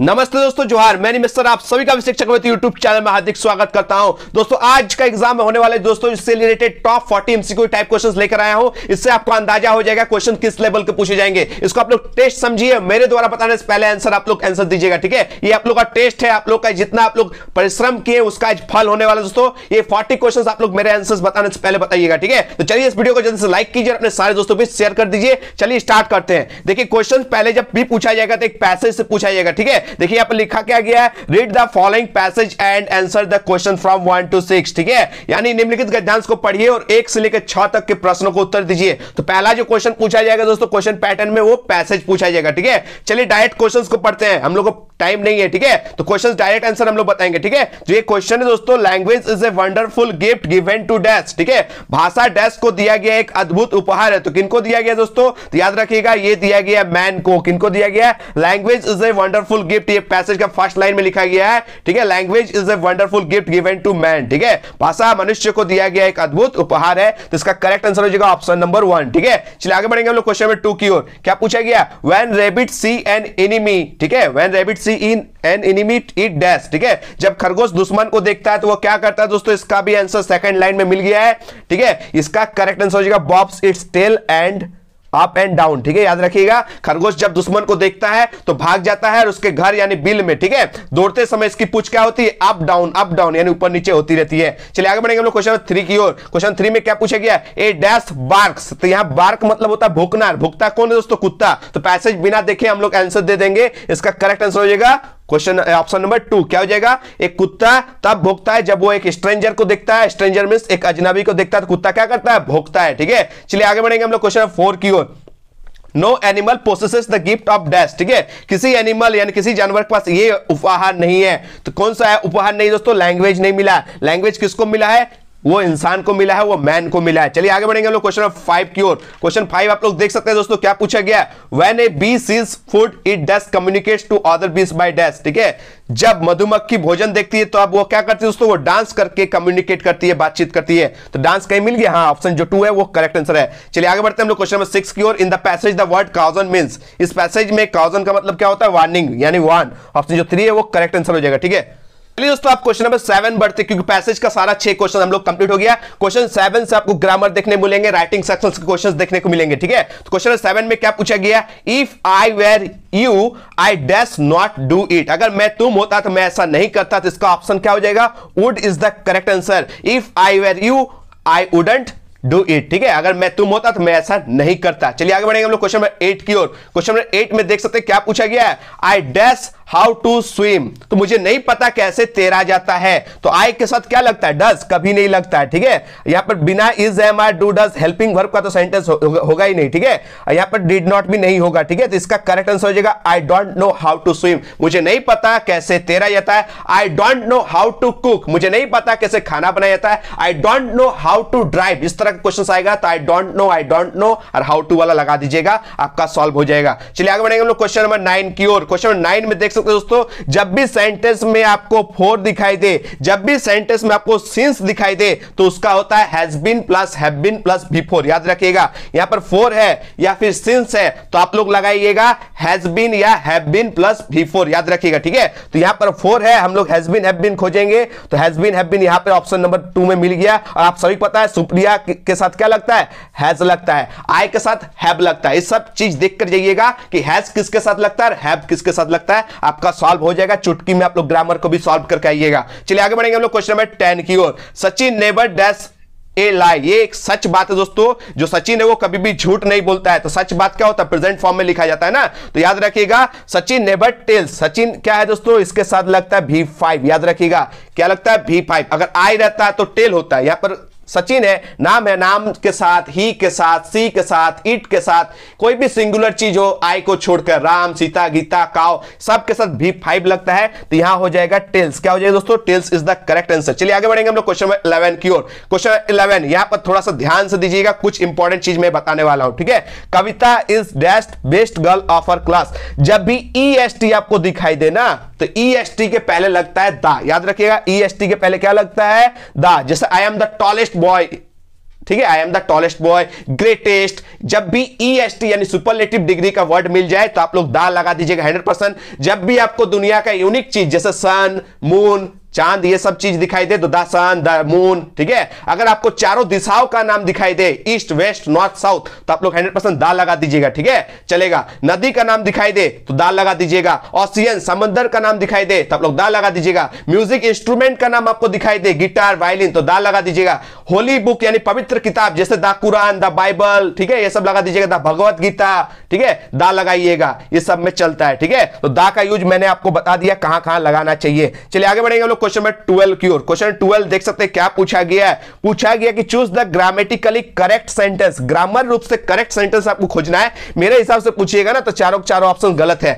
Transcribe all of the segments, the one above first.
नमस्ते दोस्तों जोहार मैं मिस्टर आप सभी का शिक्षक मित्र यूट्यूब चैनल में हार्दिक स्वागत करता हूं दोस्तों आज का एग्जाम होने वाले दोस्तों इससे related top 40 MCQ type questions लेकर आया हूं इससे आपको अंदाजा हो जाएगा क्वेश्चन किस लेवल के पूछे जाएंगे इसको आप लोग टेस्ट समझिए मेरे द्वारा बताने से पहले आंसर आप लोग आंसर दीजिएगा ठीक है ये आप लोग का टेस्ट है आप लोग का जितना आप लोग परिश्रम किए उसका आज फल होने वाला दोस्तों ये फोर्टी क्वेश्चन आप लोग मेरे आंसर बताने से पहले बताइएगा ठीक है तो चलिए इस वीडियो को जल्दी से लाइक कीजिए अपने सारे दोस्तों भी शेयर कर दीजिए चलिए स्टार्ट करते हैं देखिए क्वेश्चन पहले जब भी पूछा जाएगा तो एक पैसेज से पूछा जाएगा ठीक है देखिए यहाँ पर लिखा क्या गया है read the following passage and answer the question from one to six ठीक है यानी निम्नलिखित गद्यांश को पढ़िए और एक से लेकर छह तक के प्रश्नों को उत्तर दीजिए तो पहला जो क्वेश्चन पूछा जाएगा दोस्तों क्वेश्चन पैटर्न में वो पैसेज पूछा जाएगा ठीक है चलिए डायरेक्ट क्वेश्चन को पढ़ते हैं हम लोग को टाइम नहीं है ठीक है तो क्वेश्चन डायरेक्ट आंसर हम लोग बताएंगे ठीक है जो ये क्वेश्चन है दोस्तों language is a wonderful gift given to dash ठीक है भाषा डैश को दिया गया एक अद्भुत उपहार है तो किनको दिया गया दोस्तों तो याद रखिएगा ये दिया गया मैन को किनको दिया गया language is a wonderful gift gift ये पैसेज का फर्स्ट लाइन में लिखा गया है ठीक है language is a wonderful gift given to man ठीक है भाषा मनुष्य को दिया गया एक अद्भुत उपहार है तो इसका करेक्ट आंसर हो जाएगा ऑप्शन नंबर वन ठीक है चलिए आगे बढ़ेंगे हम लोग क्वेश्चन नंबर टू की ओर क्या पूछा गया when rabbit sees an enemy ठीक है when rabbit sees in an enemy it dash ठीक है जब खरगोश दुश्मन को देखता है तो वो क्या करता है दोस्तों इसका भी आंसर सेकंड लाइन में मिल गया है ठीक है इसका करेक्ट आंसर हो जाएगा bobs its tail and up and down ठीक है याद रखिएगा खरगोश जब दुश्मन को देखता है तो भाग जाता है और उसके घर यानी बिल में ठीक है दौड़ते समय इसकी पूछ क्या होती है अप डाउन अप डाउन यानी ऊपर नीचे होती रहती है चलिए आगे बढ़ेंगे हम लोग क्वेश्चन थ्री की ओर क्वेश्चन थ्री में क्या पूछा गया ए डैश बार्क्स तो यहाँ बार्क मतलब होता है भुकनार भुगता कौन है दोस्तों कुत्ता तो पैसेज बिना देखे हम लोग आंसर दे देंगे इसका करेक्ट आंसर हो जाएगा क्वेश्चन ऑप्शन नंबर टू क्या हो जाएगा एक कुत्ता तब भोगता है जब वो एक स्ट्रेंजर को देखता है स्ट्रेंजर मीन एक अजनबी को देखता है तो कुत्ता क्या करता है भोगता है ठीक है चलिए आगे बढ़ेंगे हम लोग क्वेश्चन फोर की ओर No animal possesses the gift of dash ठीक है किसी एनिमल यानी किसी जानवर के पास ये उपहार नहीं है तो कौन सा है उपहार नहीं दोस्तों लैंग्वेज नहीं मिला लैंग्वेज किसको मिला है वो इंसान को मिला है वो मैन को मिला है चलिए आगे बढ़ेंगे लोग क्वेश्चन फाइव की ओर क्वेश्चन फाइव आप लोग देख सकते हैं दोस्तों क्या पूछा गया when a bee sees food it dust communicate to other bees by dash ठीक है जब मधुमक्खी भोजन देखती है तो अब वो क्या करती है दोस्तों वो डांस करके कम्युनिकेट करती है बातचीत करती है तो डांस कहीं मिल गया हाँ ऑप्शन जो टू है वो करेक्ट आंसर है चलिए आगे बढ़ते हैं हम लोग क्वेश्चन नंबर सिक्स की ओर in the passage the word cousin means इस पैसेज में काउजन का मतलब क्या होता है वार्निंग यानी वार्न ऑप्शन जो थ्री है वो करेक्ट आंसर हो जाएगा ठीक है चलिए दोस्तों आप क्वेश्चन नंबर सेवन बढ़ते क्योंकि पैसेज का सारा छह क्वेश्चन हम लोग कंप्लीट हो गया क्वेश्चन सेवन से आपको ग्रामर देखने मिलेंगे राइटिंग सेक्शन के क्वेश्चन देखने को मिलेंगे ठीक है तो क्वेश्चन नंबर सेवन में क्या पूछा गया if I were you I does not do it अगर मैं तुम होता तो मैं ऐसा नहीं करता तो इसका ऑप्शन क्या हो जाएगा would is the correct answer if I were you I wouldn't do it ठीक है अगर मैं तुम होता तो मैं ऐसा नहीं करता चलिए आगे बढ़ेंगे हम लोग क्वेश्चन नंबर एट की ओर क्वेश्चन नंबर एट में देख सकते हैं क्या पूछा गया है I dash how to swim तो मुझे नहीं पता कैसे तेरा जाता है तो आई के साथ क्या लगता है डज कभी नहीं लगता है ठीक है यहां पर बिना is am are do does helping verb का तो सेंटेंस होगा हो, ही नहीं ठीक है यहां पर डिड नॉट भी नहीं होगा ठीक है तो इसका करेक्ट आंसर हो जाएगा I don't know how to swim मुझे नहीं पता कैसे तेरा जाता है I don't know how to cook मुझे नहीं पता कैसे खाना बनाया जाता है I don't know how to drive इस तरह का क्वेश्चन आएगा तो I don't know I don't know और हाउ टू वाला लगा दीजिएगा आपका सॉल्व हो जाएगा चलिए आगे बढ़ेंगे हम लोग क्वेश्चन नंबर नाइन की ओर क्वेश्चन नंबर नाइन में देख सकते सकते हो दोस्तों जब भी सेंटेंस में आपको फोर दिखाई दे जब भी सेंटेंस में आपको सिंस दिखाई दे तो उसका होता है has been plus have been plus before याद रखिएगा यहां पर फोर है या फिर सिंस है तो आप लोग लगाइएगा हैज बीन या हैव बीन प्लस बिफोर याद रखिएगा ठीक है तो यहां पर फोर है हम लोग हैज बीन हैव बीन खोजेंगे तो हैज बीन हैव बीन यहां पर ऑप्शन नंबर 2 में मिल गया और आप सभी पता है सुप्रिया के साथ क्या लगता है हैज लगता है आई के साथ हैव लगता है इस सब चीज देखकर जाइएगा कि हैज किसके साथ लगता है और हैव किसके साथ लगता है आपका सॉल्व हो जाएगा चुटकी में आप लोग ग्रामर को भी सॉल्व करके आइएगा चलिए आगे बढ़ेंगे हम लोग क्वेश्चन नंबर टेन की ओर सचिन नेबर डैश ए लाई ये एक सच बात है दोस्तों जो सचिन है वो कभी भी झूठ नहीं बोलता है तो सच बात क्या होता है प्रेजेंट फॉर्म में लिखा जाता है ना तो याद रखिएगा सचिन नेबर टेल्स सचिन क्या है दोस्तों इसके साथ लगता है भी फाइव याद रखिएगा क्या लगता है भी फाइव अगर आई रहता है तो टेल होता है यहां पर सचिन है नाम है नाम के साथ ही के साथ सी के साथ इट के साथ कोई भी सिंगुलर चीज हो आई को छोड़कर राम सीता गीता काओ सब के साथ भी फाइव लगता है तो यहां हो जाएगा टेल्स क्या हो जाएगा दोस्तों tells is the correct answer चलिए आगे बढ़ेंगे हम लोग क्वेश्चन इलेवन की ओर क्वेश्चन इलेवन यहां पर थोड़ा सा ध्यान से दीजिएगा कुछ इंपॉर्टेंट चीज मैं बताने वाला हूं ठीक है कविता इज डेस्ट best girl of our class जब भी ई एस टी आपको दिखाई दे ना तो ई एस टी के पहले लगता है दा याद रखिएगा ई एस टी के पहले क्या लगता है दा जैसे I am the tallest tallest boy ठीक है I am the tallest boy greatest जब भी ई एस टी यानी सुपरलेटिव डिग्री का वर्ड मिल जाए तो आप लोग दाल लगा दीजिएगा हंड्रेड परसेंट जब भी आपको दुनिया का यूनिक चीज जैसे सन मून चांद ये सब चीज दिखाई दे तो द सन द मून ठीक है अगर आपको चारों दिशाओं का नाम दिखाई दे ईस्ट वेस्ट नॉर्थ साउथ तो आप लोग 100 परसेंट दाल लगा दीजिएगा ठीक है चलेगा नदी का नाम दिखाई दे तो दाल लगा दीजिएगा ऑक्सीजन समंदर का नाम दिखाई दे तो आप लोग दाल लगा दीजिएगा म्यूजिक इंस्ट्रूमेंट का नाम आपको दिखाई दे गिटार वायलिन तो दाल लगा दीजिएगा होली बुक यानी पवित्र किताब जैसे द कुरान द बाइबल ठीक है ये सब लगा दीजिएगा द भगवत गीता ठीक है दा लगाइएगा ये सब में चलता है ठीक है तो दा का यूज मैंने आपको बता दिया कहां कहां लगाना चाहिए चलिए आगे बढ़ेंगे हम लोग क्वेश्चन नंबर ट्वेल्व की ओर क्वेश्चन ट्वेल्व देख सकते हैं क्या पूछा गया है पूछा गया कि choose the grammatically correct sentence grammar रूप से करेक्ट सेंटेंस आपको खोजना है मेरे हिसाब से पूछिएगा ना तो चारों चारों ऑप्शन गलत है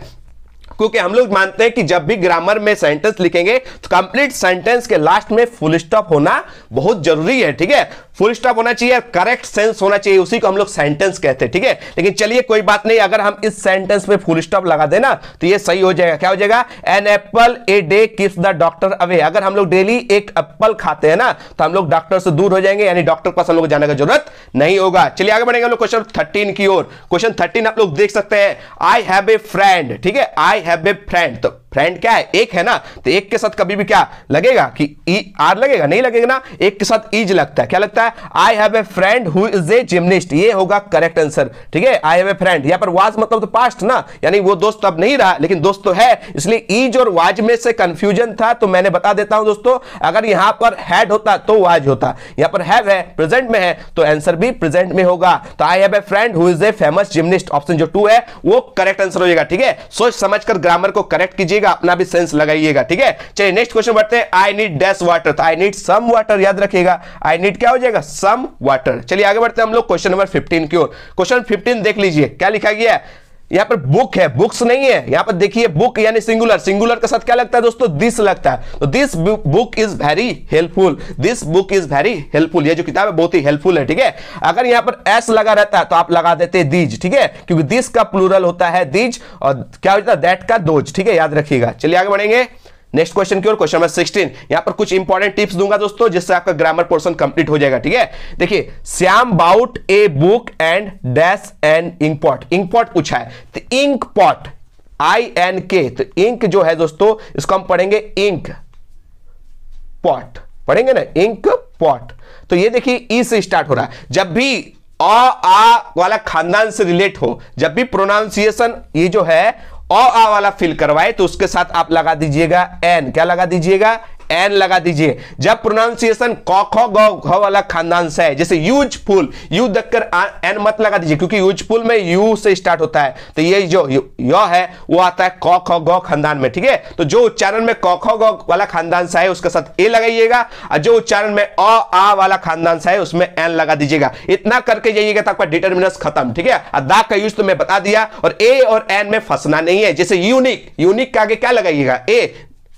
क्योंकि हम लोग मानते हैं कि जब भी ग्रामर में सेंटेंस लिखेंगे तो कंप्लीट सेंटेंस के लास्ट में फुल स्टॉप होना बहुत जरूरी है ठीक है फुल स्टॉप होना चाहिए करेक्ट सेंस होना चाहिए उसी को हम लोग सेंटेंस कहते हैं ठीक है लेकिन चलिए कोई बात नहीं अगर हम इस सेंटेंस में फुल स्टॉप लगा देना तो ये सही हो जाएगा क्या हो जाएगा an apple a day keeps the doctor away अगर हम लोग डेली एक एप्पल खाते हैं ना तो हम लोग डॉक्टर से दूर हो जाएंगे यानी डॉक्टर के पास हम लोग जाने की जरूरत नहीं होगा चलिए आगे बढ़ेंगे हम लोग क्वेश्चन थर्टीन की ओर क्वेश्चन थर्टीन आप लोग देख सकते हैं आई हैव ए फ्रेंड ठीक है आई हैव ए फ्रेंड तो फ्रेंड क्या है एक है ना तो एक के साथ कभी भी क्या लगेगा कि ई आर लगेगा नहीं लगेगा ना एक के साथ इज लगता है क्या लगता है I have a friend who is a gymnast ये होगा करेक्ट आंसर ठीक है आई हैव ए फ्रेंड यहां पर वाज मतलब तो पास्ट ना यानी वो दोस्त अब नहीं रहा लेकिन दोस्त तो है इसलिए इज और वाज में से कंफ्यूजन था तो मैंने बता देता हूं दोस्तों अगर यहां पर हैड होता तो वाज होता यहां पर हैव है प्रेजेंट में है तो आंसर भी प्रेजेंट में होगा तो I have a friend who is a famous gymnast option जो टू है वो करेक्ट आंसर हो जाएगा ठीक है सोच समझकर ग्रामर को करेक्ट कीजिएगा लगाइएगा अपना भी सेंस लगाइएगा ठीक है चलिए नेक्स्ट क्वेश्चन बढ़ते हैं I need dash water I need some water याद रखिएगा आई नीड क्या हो जाएगा सम वाटर चलिए आगे बढ़ते हैं हम लोग क्वेश्चन नंबर फिफ्टीन की ओर क्वेश्चन फिफ्टीन देख लीजिए क्या लिखा गया है यहां पर बुक है बुक्स नहीं है यहां पर देखिए बुक यानी सिंगुलर सिंगुलर के साथ क्या लगता है दोस्तों दिस लगता है तो this book is very helpful this book is very helpful ये जो किताब है बहुत ही हेल्पफुल है ठीक है अगर यहां पर एस लगा रहता है तो आप लगा देते दीज ठीक है क्योंकि दिस का प्लूरल होता है दीज और क्या होता है दैट का दोज ठीक है याद रखिएगा चलिए आगे बढ़ेंगे नेक्स्ट क्वेश्चन की ओर क्वेश्चन नंबर 16 यहां पर कुछ इंपॉर्टेंट टिप्स दूंगा दोस्तों जिससे आपका ग्रामर पोर्शन कंप्लीट हो जाएगा ठीक है देखिए Shyam bought a book and dash and inkpot inkpot पूछा है तो इंकपॉट आई एन के तो इंक जो है दोस्तों इसको हम पढ़ेंगे इंक पॉट पढ़ेंगे ना इंक पॉट तो ये देखिए ई e से स्टार्ट हो रहा है जब भी अ आ वाला खानदान से रिलेट हो जब भी प्रोनाउंसिएशन ये जो है आ वाला फिल करवाए तो उसके साथ आप लगा दीजिएगा एन क्या लगा दीजिएगा एन लगा दीजिए जब प्रोनाउंसिएशन क वाला खानदान से है जैसे यूजफुल यू देखकर एन मत लगा दीजिए क्योंकि यूजफुल में यू से स्टार्ट होता है तो ये जो य है वो आता है क ख ग खानदान में ठीक है तो जो उच्चारण में क ख ग वाला खानदान सा है उसके साथ ए लगाइएगा और जो उच्चारण में अ आ वाला खानदान सा है उसमें एन लगा दीजिएगा इतना करके जाइएगा तो आपका डिटर्मिनस खत्म ठीक है और दा का यूज तो मैं बता दिया और ए और एन में फंसना नहीं है जैसे यूनिक यूनिक का आगे क्या लगाइएगा ए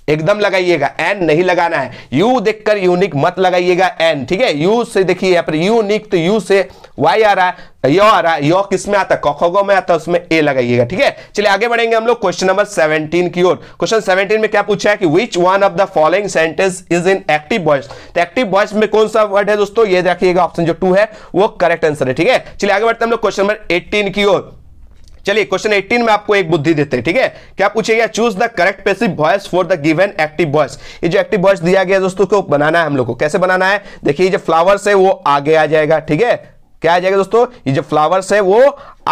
एकदम लगाइएगा एन नहीं लगाना है यू देखकर यूनिक मत लगाइएगा एन ठीक है यू से देखिए यहाँ पर यूनिक तो यू से वाई आ रहा है यो आ रहा है यो किस में आता है कौखोगो में आता है उसमें ए लगाइएगा ठीक है चलिए आगे बढ़ेंगे हम लोग क्वेश्चन नंबर 17 की ओर क्वेश्चन 17 में क्या पूछा है कि which one of the following sentence is in active voice तो एक्टिव वॉइस में कौन सा वर्ड है दोस्तों ये देखिएगा ऑप्शन जो टू है वो करेक्ट आंसर है ठीक है चलिए आगे बढ़ते हम लोग क्वेश्चन नंबर एटीन की ओर चलिए क्वेश्चन 18 में आपको एक बुद्धि देते हैं ठीक है क्या पूछेगा choose the correct passive voice for the given active voice ये जो एक्टिव वॉइस दिया गया दोस्तों को बनाना है हम लोग को कैसे बनाना है देखिए ये जो फ्लावर्स है वो आगे आ जाएगा ठीक है क्या आ जाएगा दोस्तों ये जो फ्लावर्स है वो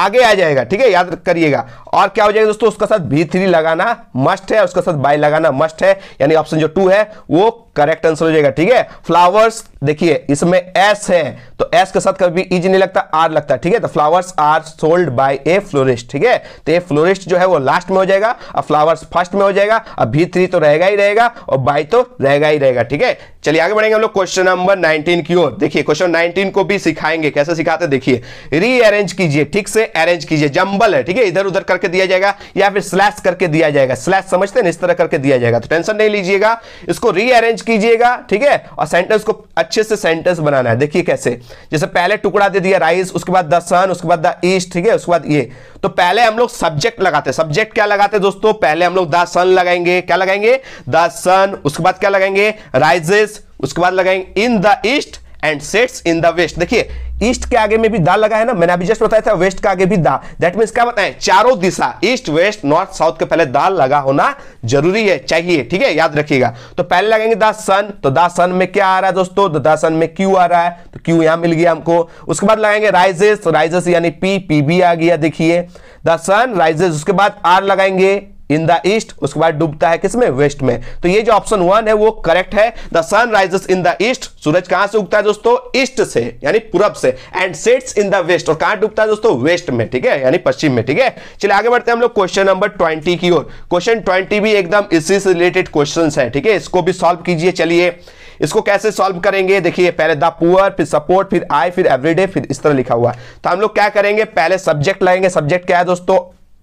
आगे आ जाएगा ठीक है याद करिएगा और क्या हो जाएगा दोस्तों उसका साथ भी थ्री लगाना मस्ट है उसका साथ बाई लगाना मस्ट है यानी ऑप्शन जो टू है वो करेक्ट आंसर हो जाएगा ठीक है फ्लावर्स देखिए इसमें एस है तो एस के साथ कभी इज e नहीं लगता आर लगता है ठीक है तो flowers are sold by a florist ठीक है तो ए फ्लोरिस्ट जो है वो लास्ट में हो जाएगा और फ्लावर्स फर्स्ट में हो जाएगा और भी थ्री तो रहेगा ही रहेगा और बाई तो रहेगा ही रहेगा ठीक है चलिए आगे बढ़ेंगे हम लोग क्वेश्चन नंबर नाइनटीन की ओर देखिए क्वेश्चन नाइनटीन को भी सिखाएंगे कैसे सिखाते देखिए रीअरेंज कीजिए ठीक से अरेंज कीजिए जंबल है ठीक है इधर उधर करके दिया जाएगा या फिर स्लैश करके दिया जाएगा स्लैश समझते हैं इस तरह करके दिया जाएगा तो टेंशन नहीं लीजिएगा इसको रीअरेंज कीजिएगा ठीक है और सेंटेंस को अच्छे से सेंटेंस बनाना है देखिए कैसे जैसे पहले टुकड़ा दे दिया राइस उसके बाद द सन उसके बाद द ईस्ट ठीक है उसके बाद ये तो पहले हम लोग सब्जेक्ट लगाते हैं सब्जेक्ट क्या लगाते हैं दोस्तों पहले हम लोग द सन लगाएंगे क्या लगाएंगे द सन उसके बाद क्या लगाएंगे राइजेस उसके बाद लगाएंगे in the east and sets in the west देखिए ईस्ट के आगे में भी दा लगा है ना मैंने अभी जस्ट बताया था वेस्ट के आगे भी दा दैट मीन क्या बताएं चारों दिशा ईस्ट वेस्ट नॉर्थ साउथ के पहले दा लगा होना जरूरी है चाहिए ठीक है याद रखिएगा तो पहले लगेंगे दा सन तो दा सन में क्या आ रहा है दोस्तों तो दा सन में क्यू आ रहा है तो क्यू यहां मिल गया हमको उसके बाद लगाएंगे राइजेस राइजेस तो यानी पी पी भी आ गया देखिए द सन राइजेस उसके बाद आर लगाएंगे इन द ईस्ट उसके बाद डूबता है किसमें वेस्ट में तो ये जो ऑप्शन वन है वो करेक्ट है the sun rises in the east सूरज कहां से उगता है दोस्तों ईस्ट से यानी पूरब से and sets in the west और कहां डूबता है दोस्तों वेस्ट में ठीक है यानी पश्चिम में ठीक है चलिए आगे बढ़ते हैं हम लोग क्वेश्चन नंबर ट्वेंटी की ओर क्वेश्चन ट्वेंटी भी एकदम इसी से रिलेटेड क्वेश्चन है ठीक है इसको भी सॉल्व कीजिए चलिए इसको कैसे सॉल्व करेंगे देखिए पहले द पुअर फिर सपोर्ट फिर आई फिर एवरीडे फिर इस तरह लिखा हुआ है तो हम लोग क्या करेंगे पहले सब्जेक्ट लाएंगे सब्जेक्ट क्या है दोस्तों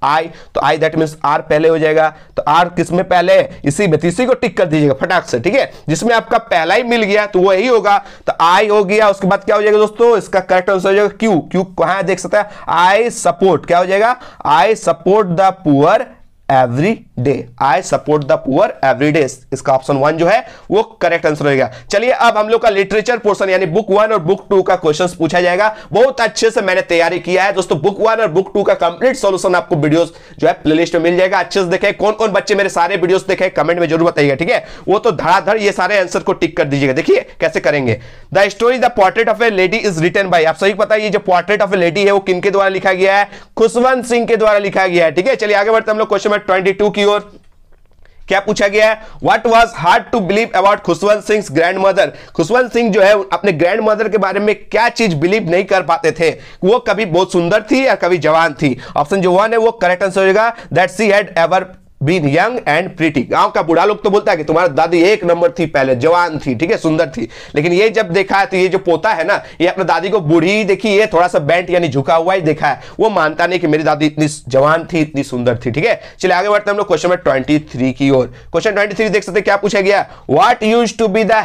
आई तो आई दैट मीन आर पहले हो जाएगा तो आर किस में पहले इसी में तो इसी को टिक कर दीजिएगा फटाक से ठीक है जिसमें आपका पहला ही मिल गया तो वो यही होगा तो आई हो गया उसके बाद क्या हो जाएगा दोस्तों इसका करेक्ट आंसर हो जाएगा क्यू क्यू कहा देख सकता है आई सपोर्ट क्या हो जाएगा I support the poor every day I support the poor every day इसका ऑप्शन वन जो है वो करेक्ट आंसर होगा चलिए अब हम लोग का लिटरेचर पोर्सन यानी बुक वन और बुक टू का क्वेश्चन पूछा जाएगा बहुत अच्छे से मैंने तैयारी किया है दोस्तों बुक वन और बुक टू का कंप्लीट सोल्यूशन आपको वीडियोस जो है प्लेलिस्ट में मिल जाएगा अच्छे से देखे कौन कौन बच्चे मेरे सारे वीडियो देखे कमेंट में जरूर बताइएगा ठीक है वो तो धड़ाधड़ ये सारे आंसर को टिक कर दीजिएगा देखिए कैसे करेंगे the story the portrait of a lady is written by आप सही बताइए जो पोर्ट्रेट ऑफ ए लेडी है वो किनके द्वारा लिखा गया है खुशवंत सिंह के द्वारा लिखा गया है ठीक है चलिए आगे बढ़ते हम लोग क्वेश्चन ट्वेंटी ट्वेंटी की की ओर क्या पूछा गया है what was hard to believe about Khushwant Singh grandmother Khushwant Singh जो है अपने ग्रैंड मदर के बारे में क्या चीज बिलीव नहीं कर पाते थे वो कभी बहुत सुंदर थी या कभी जवान थी ऑप्शन जो वन है वो करेक्ट आंसर होगा that she had ever been young and pretty गांव का बुढ़ा लोग तो बोलता है कि तुम्हारा दादी एक नंबर थी पहले जवान थी ठीक है सुंदर थी लेकिन ये जब देखा है तो ये जो पोता है ना ये अपने दादी को बूढ़ी देखी ये थोड़ा सा बैंट यानी झुका हुआ ही देखा है वो मानता नहीं कि मेरी दादी इतनी जवान थी इतनी सुंदर थी ठीक है चलिए आगे बढ़ते हम लोग क्वेश्चन नंबर ट्वेंटी की ओर क्वेश्चन ट्वेंटी देख सकते क्या पूछा गया what used to be the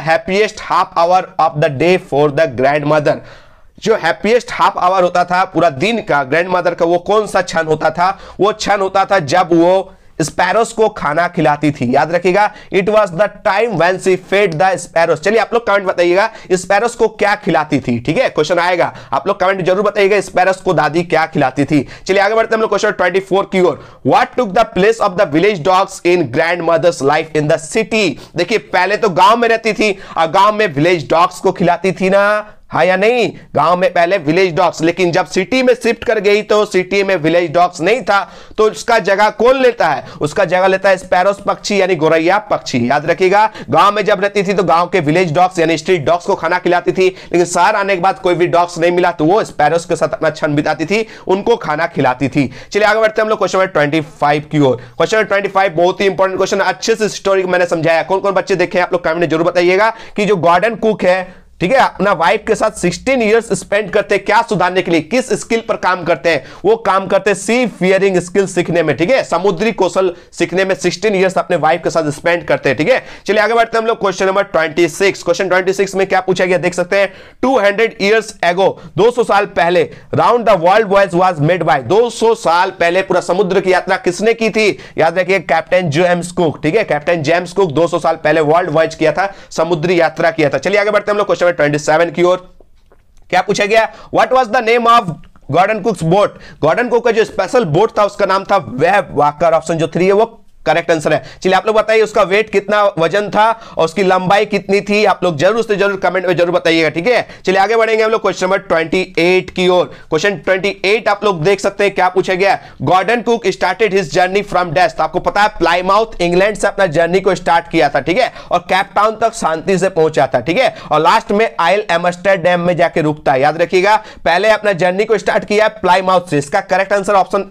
half hour of the day for the grandmother जो हैप्पीएस्ट हाफ आवर होता था पूरा दिन का ग्रैंड मदर का वो कौन सा क्षण होता था वो क्षण होता था जब वो स्पैरोस को खाना खिलाती थी याद रखिएगा it was the time when she fed the sparrows चलिए आप लोग कमेंट बताइएगा स्पैरोस को क्या खिलाती थी ठीक है क्वेश्चन आएगा आप लोग कमेंट जरूर बताइएगा स्पैरोस को दादी क्या खिलाती थी चलिए आगे बढ़ते हम लोग क्वेश्चन ट्वेंटी की ओर what took the place of the village dogs in grandmother's life in the city देखिए पहले तो गांव में रहती थी और गांव में विलेज डॉग्स को खिलाती थी ना हाँ या नहीं गांव में पहले विलेज डॉग्स लेकिन जब सिटी में शिफ्ट कर गई तो सिटी में विलेज डॉग्स नहीं था तो उसका जगह कौन लेता है उसका जगह लेता है स्पैरोस पक्षी यानी गोरैया पक्षी याद रखिएगा गांव में जब रहती थी तो गांव के विलेज डॉग्स यानी स्ट्रीट डॉग्स को खाना खिलाती थी लेकिन शहर आने के बाद कोई भी डॉग्स नहीं मिला तो वो स्पैरोस के साथ अपना क्षण बिताती थी उनको खाना खिलाती थी चलिए आगे बढ़ते हम लोग क्वेश्चन नंबर ट्वेंटी की ओर क्वेश्चन नंबर ट्वेंटी बहुत ही इंपॉर्टेंट क्वेश्चन अच्छे से स्टोरी मैंने समझाया कौन कौन बच्चे देखे आप लोग कमेंट जरूर बताइएगा कि जो गार्डन कुक है ठीक है अपना वाइफ के साथ 16 इयर्स स्पेंड करते हैं क्या सुधारने के लिए किस स्किल पर काम करते हैं वो काम करते हैं सी फियरिंग स्किल सीखने में ठीक है समुद्री कौशल सीखने में 16 इयर्स अपने वाइफ के साथ स्पेंड करते हैं ठीक है चलिए आगे बढ़ते हैं हम लोग क्वेश्चन नंबर 26 क्वेश्चन 26 में क्या पूछा गया देख सकते हैं 200 इयर्स एगो 200 साल पहले round the world voyage was made by सौ साल पहले पूरा समुद्र की यात्रा किसने की थी याद रखिए कैप्टन जेम्स कुक ठीक है कैप्टन जेम्स कुक सौ साल पहले वर्ल्ड वॉयज किया था समुद्री यात्रा किया था चलिए आगे बढ़ते हैं हम लोग क्वेश्चन नंबर ट्वेंटी सेवन की ओर क्या पूछा गया what was the name of Gordon Cook's boat Gordon Cook का जो स्पेशल बोट था उसका नाम था वेब वाकर ऑप्शन जो थ्री है वो करेक्ट आंसर है चलिए आप लोग बताइए उसका वेट कितना वजन था और उसकी लंबाई कितनी थी आप लोग जरूर से जरूर कमेंट में जरूर बताइएगा ठीक है चलिए आगे बढ़ेंगे हम लोग क्वेश्चन नंबर 28 की ओर क्वेश्चन 28 आप लोग देख सकते हैं क्या पूछा गया Gordon Cook started his journey from डेस्ट आपको पता है प्लाईमाउथ इंग्लैंड से अपना जर्नी को स्टार्ट किया था ठीक है और कैपटाउन तक शांति से पहुंचा था ठीक है और लास्ट में आयल एमस्टरडेम में जाकर रुकता है याद रखिएगा पहले अपना जर्नी को स्टार्ट किया प्लाईमाउथ से इसका करेक्ट आंसर ऑप्शन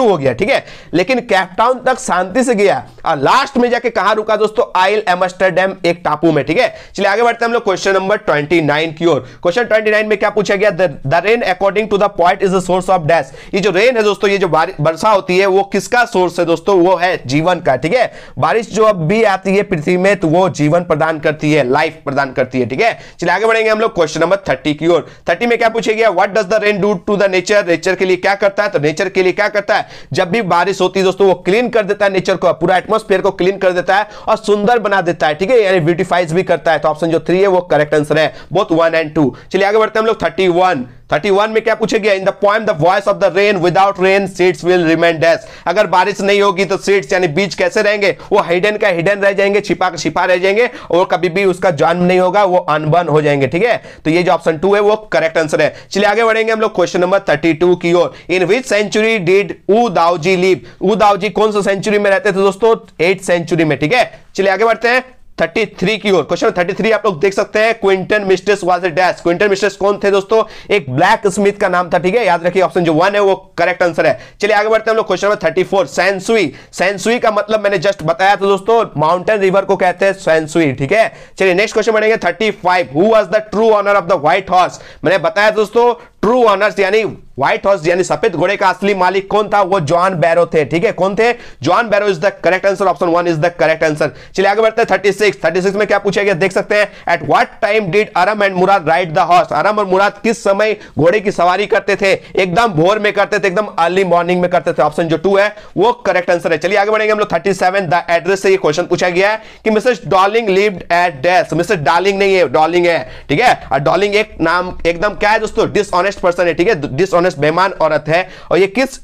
टू हो गया ठीक है लेकिन कैपटाउन तक शांति से गया और लास्ट में जाके कहा रुका दोस्तों आइल एमस्टरडेम एक टापू में ठीक है चलिए आगे बढ़ते हैं हम लोग क्वेश्चन नंबर ट्वेंटी नाइन की ओर क्वेश्चन ट्वेंटी नाइन में क्या पूछा गया the rain according to the poet is the source of dash ये जो रेन है दोस्तों ये जो वर्षा होती है वो किसका सोर्स है दोस्तों वो है जीवन का ठीक है बारिश जो अब भी आती है पृथ्वी में तो वो जीवन प्रदान करती है लाइफ प्रदान करती है ठीक है चलिए आगे बढ़ेंगे हम लोग क्वेश्चन नंबर थर्टी की ओर थर्टी में क्या पूछा गया what does the rain do to the nature nature के लिए क्या करता है तो नेचर के लिए क्या करता है जब भी बारिश होती है दोस्तों वो क्लीन कर देता है नेचर को पूरा एटमोस्फेयर को क्लीन कर देता है और सुंदर बना देता है ठीक है यानी ब्यूटीफाइज भी करता है तो ऑप्शन जो थ्री है वो करेक्ट आंसर है बोथ वन एंड टू चलिए आगे बढ़ते हैं हम लोग थर्टी वन 31 में क्या पूछे गया in the poem the voice of the rain without rain seeds will remain dead अगर बारिश नहीं होगी तो सीड्स यानी बीज कैसे रहेंगे वो हिडन का हिडन रह जाएंगे छिपा का छिपा रह जाएंगे और कभी भी उसका जन्म नहीं होगा वो अनबर्न हो जाएंगे ठीक है तो ये जो ऑप्शन टू है वो करेक्ट आंसर है चलिए आगे बढ़ेंगे हम लोग क्वेश्चन नंबर थर्टी की ओर इन विच सेंचुरी डिड ऊ दाऊजी लीव ऊ दाऊजी कौन सा सेंचुरी में रहते थे दोस्तों एट सेंचुरी में ठीक है चलिए आगे बढ़ते हैं 33 की ओर क्वेश्चन 33 आप लोग देख सकते हैं Quentin mistress was dash Quentin mistress कौन थे दोस्तों एक ब्लैक स्मिथ का नाम था ठीक है याद रखिए ऑप्शन जो वन है वो करेक्ट आंसर है चलिए आगे बढ़ते हैं हम लोग क्वेश्चन नंबर 34 सैंसुई सैंसुई का मतलब मैंने जस्ट बताया था दोस्तों माउंटेन रिवर को कहते हैं सैंसुई ठीक है चलिए नेक्स्ट क्वेश्चन बढ़ेंगे thirty five who was the true owner of the white horse मैंने बताया दोस्तों ट्रू ऑनर्स यानी व्हाइट हाउस यानी सफेद घोड़े का असली मालिक कौन था वो जॉन बैरो थे ठीक है कौन थे John Barrow is the correct answer option one is the correct answer चलिए आगे बढ़ते हैं थर्टी सिक्स थर्टी सिक्स में क्या पूछा गया देख सकते हैं at what time did Aram and Mourad ride the horse Aram और मुराद किस समय घोड़े की सवारी करते थे एकदम भोर में करते थे एकदम अर्ली मॉर्निंग में करते थे ऑप्शन जो टू है वो करेक्ट आंसर है चलिए आगे बढ़ेंगे हम लोग थर्टी सेवन द एड्रेस से ये क्वेश्चन पूछा गया है कि Mrs Dorling lived at death Mrs Darling नहीं है डॉलिंग है ठीक है और डॉलिंग एक नाम एकदम क्या है दोस्तों डिसऑनेस्ट डिसऑनेस्ट पर्सन है ठीक है डिसऑनेस्ट बेमान औरत है और ये किस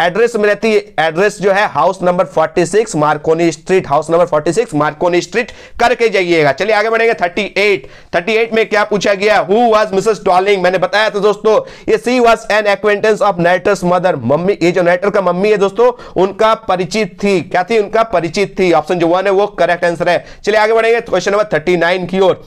एड्रेस में रहती है एड्रेस जो है house number 46 Marconi street house number 46 Marconi street करके जाइएगा चलिए आगे बढ़ेंगे 38 38 में क्या पूछा गया हु वाज मिसेस डॉलिंग मैंने बताया था दोस्तों ये she was an acquaintance of नाइटर्स मदर मम्मी ये जो नाइटर का मम्मी है दोस्तों उनका परिचित थी क्या थी उनका परिचित थी ऑप्शन जो वन है वो करेक्ट आंसर है चलिए आगे बढ़ेंगे क्वेश्चन नंबर थर्टी की ओर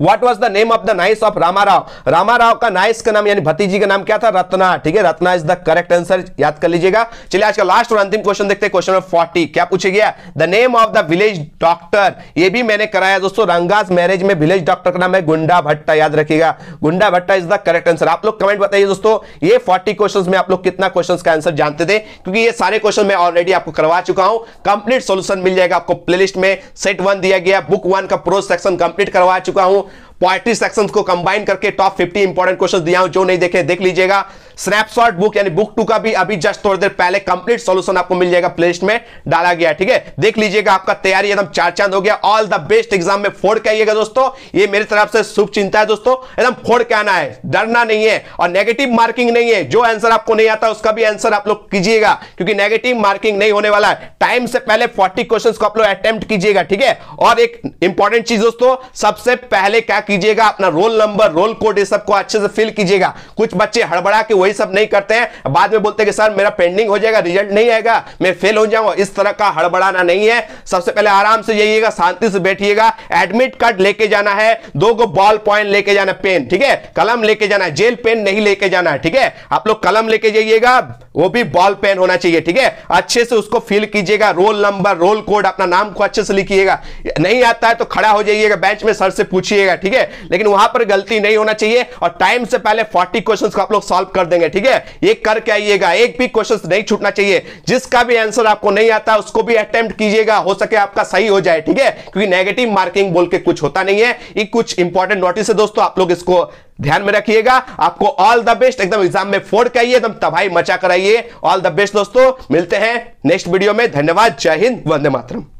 what was the name of the niece of Ramarao Ramarao का नाइस का नाम यानी भतीजी का नाम क्या था रत्ना ठीक है Ratna is the correct answer याद कर लीजिएगा चलिए आज का लास्ट और अंतिम क्वेश्चन देखते हैं क्वेश्चन फोर्टी क्या पूछे गया the name of the village doctor ये भी मैंने कराया दोस्तों रंगाज मैरिज में विलेज डॉक्टर का नाम है गुंडा भट्टा याद रखिएगा गुंडा भट्टा इज द करेक्ट आंसर आप लोग कमेंट बताइए दोस्तों ये फोर्टी क्वेश्चन में आप लोग कितना क्वेश्चन का आंसर जानते थे क्योंकि ये सारे क्वेश्चन मैं ऑलरेडी आपको करवा चुका हूं कंप्लीट सोल्यूशन मिल जाएगा आपको प्लेलिस्ट में सेट वन दिया गया बुक वन का प्रो सेक्शन कंप्लीट करवा चुका हूं people पोएट्री सेक्शन को कंबाइन करके टॉप फिफ्टी इंपॉर्टेंट क्वेश्चन दिया हूं जो नहीं देखे देख लीजिएगा स्नैपशॉट बुक यानी बुक टू का भी अभी जस्ट थोड़ी देर पहले कंप्लीट सोल्यूशन आपको मिल जाएगा प्लेस्ट में डाला गया ठीक है देख लीजिएगा आपका तैयारी एकदम चार चांद हो गया ऑल द बेस्ट एग्जाम में फोड़ के आइएगा दोस्तों ये मेरी तरफ से शुभ चिंता है दोस्तों एकदम फोड़ के आना है डरना नहीं है और नेगेटिव मार्किंग नहीं है जो आंसर आपको नहीं आता उसका भी आंसर आप लोग कीजिएगा क्योंकि नेगेटिव मार्किंग नहीं होने वाला है टाइम से पहले फोर्टी क्वेश्चन को आप लोग अटेम्प्ट कीजिएगा ठीक है और एक इंपॉर्टेंट चीज दोस्तों सबसे पहले क्या कीजिएगा अपना रोल नंबर रोल कोड ये सबको अच्छे से फिल कीजिएगा कुछ बच्चे हड़बड़ा के वही सब नहीं करते हैं बाद में बोलते हैं कि सर मेरा पेंडिंग हो जाएगा रिजल्ट नहीं आएगा मैं फेल हो जाऊंगा इस तरह का हड़बड़ाना नहीं है सबसे पहले आराम से जाइएगा शांति से बैठिएगा एडमिट कार्ड लेके जाना है दो गो बॉल पॉइंट लेके जाना पेन ठीक है कलम लेके जाना है जेल पेन नहीं लेके जाना है ठीक है आप लोग कलम लेके जाइएगा वो भी बॉल पेन होना चाहिए ठीक है अच्छे से उसको फिल कीजिएगा रोल नंबर रोल कोड अपना नाम को अच्छे से लिखिएगा नहीं आता है तो खड़ा हो जाइएगा बेंच में सर से पूछिएगा ठीक है है लेकिन वहां पर गलती नहीं होना चाहिए और टाइम से पहले फोर्टी क्वेश्चन को आप लोग सॉल्व कर देंगे ठीक है ये करके आइएगा एक भी क्वेश्चन नहीं छूटना चाहिए जिसका भी आंसर आपको नहीं आता उसको भी अटेम्प्ट कीजिएगा हो सके आपका सही हो जाए ठीक है क्योंकि नेगेटिव मार्किंग बोल के कुछ होता नहीं है ये कुछ इंपॉर्टेंट नोटिस है दोस्तों आप लोग इसको ध्यान में रखिएगा आपको ऑल द बेस्ट एकदम एग्जाम में फोड़ के आइए एकदम तबाही मचा कर आइए ऑल द बेस्ट दोस्तों मिलते हैं नेक्स्ट वीडियो में धन्यवाद जय हिंद वंदे मातरम